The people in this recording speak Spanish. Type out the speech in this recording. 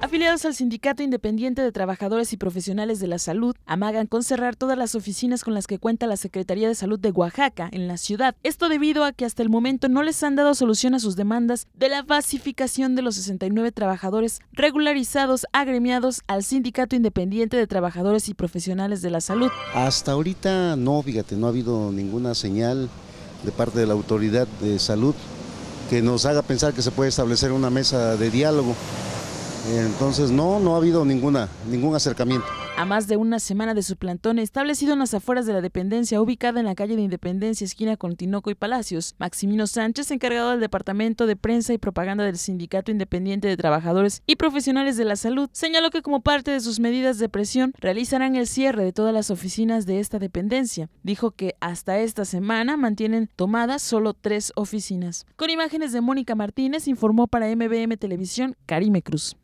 Afiliados al Sindicato Independiente de Trabajadores y Profesionales de la Salud, amagan con cerrar todas las oficinas con las que cuenta la Secretaría de Salud de Oaxaca en la ciudad. Esto debido a que hasta el momento no les han dado solución a sus demandas de la basificación de los 69 trabajadores regularizados agremiados al Sindicato Independiente de Trabajadores y Profesionales de la Salud. Hasta ahorita no, fíjate, no ha habido ninguna señal de parte de la autoridad de salud que nos haga pensar que se puede establecer una mesa de diálogo. Entonces no, no ha habido ninguna, ningún acercamiento. A más de una semana de su plantón establecido en las afueras de la dependencia, ubicada en la calle de Independencia, esquina con Tinoco y Palacios, Maximino Sánchez, encargado del Departamento de Prensa y Propaganda del Sindicato Independiente de Trabajadores y Profesionales de la Salud, señaló que como parte de sus medidas de presión realizarán el cierre de todas las oficinas de esta dependencia. Dijo que hasta esta semana mantienen tomadas solo tres oficinas. Con imágenes de Mónica Martínez, informó para MBM Televisión Karime Cruz.